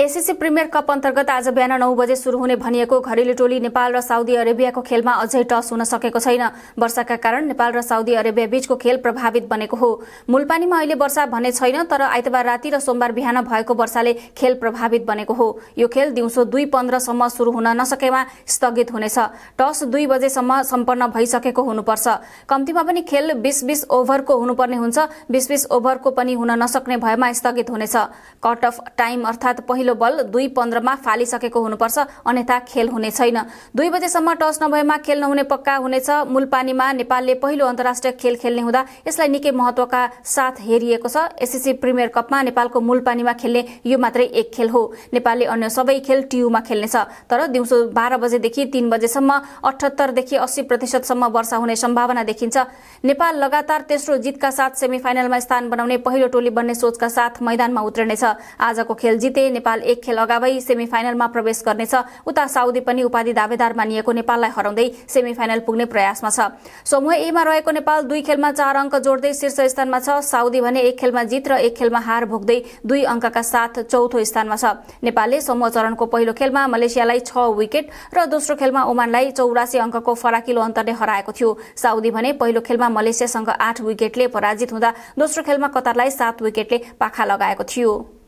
SSC premier cup अन्तर्गत आज बिहान नौ बजे शुरू हुने भनिएको घरेलु टोली नेपाल र साउदी अरेबियाको खेलमा अझै टस हुन सकेको छैन वर्षाका कारण नेपाल र साउदी अरेबिया बीचको खेल प्रभावित बनेको हो मूलपानीमा अहिले वर्षा भने छैन तर आइतबार राति र सोमबार बिहान भएको वर्षाले खेल प्रभावित बनेको हो यो खेल दिउँसो दुई पन्ध्रसम्म शुरू हुन नसकेमा स्थगित हुनेछ टस दुई बजेसम्म सम्पन्न भइसकेको हुनुपर्छ कम्तीमा पनि खेल बीस बीस ओभरको हुनुपर्ने हुन्छ बीस बीस ओभरको पनि हुन नसक्ने भएमा स्थगित हुनेछ कट अफ टाइम अर्थात् पहिलो बल दुई पन्ध्रमा फालिसकेको हुनुपर्छ अन्यथा खेल हुने छैन दुई बजेसम्म टस नभएमा खेल नहुने पक्का हुनेछ मूलपानीमा नेपालले पहिलो अन्तर्राष्ट्रिय खेल खेल्ने हुँदा यसलाई निकै महत्वका साथ हेरिएको छ एसएससी प्रिमियर कपमा नेपालको मूलपानीमा खेल्ने यो मात्रै एक खेल हो नेपालले अन्य सबै खेल टियुमा खेल्नेछ तर दिउँसो बाह्र बजेदेखि तीन बजेसम्म अठहत्तरदेखि अस्सी प्रतिशतसम्म वर्षा हुने सम्भावना देखिन्छ नेपाल लगातार तेस्रो जितका साथ सेमिफाइनलमा स्थान बनाउने पहिलो टोली बन्ने सोचका साथ मैदानमा उत्रिनेछ आजको खेल जिते नेपाल नेपाल एक खेल अगावै सेमिफाइनलमा प्रवेश गर्नेछ उता साउदी पनि उपाधि दावेदार मानिएको नेपाललाई हराउँदै सेमिफाइनल पुग्ने प्रयासमा छ समूह एमा रहेको नेपाल दुई खेलमा चार अङ्क जोड्दै शीर्ष स्थानमा छ साउदी भने एक खेलमा जित र एक खेलमा हार भोग्दै दुई अङ्कका साथ चौथो स्थानमा छ नेपालले समूह चरणको पहिलो खेलमा मलेसियालाई छ विकेट र दोस्रो खेलमा ओमानलाई चौरासी अङ्कको फराकिलो अन्तरले हराएको थियो साउदी भने पहिलो खेलमा मलेसियासँग आठ विकेटले पराजित हुँदा दोस्रो खेलमा कतारलाई सात विकेटले पाखा लगाएको थियो